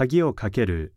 鍵をかける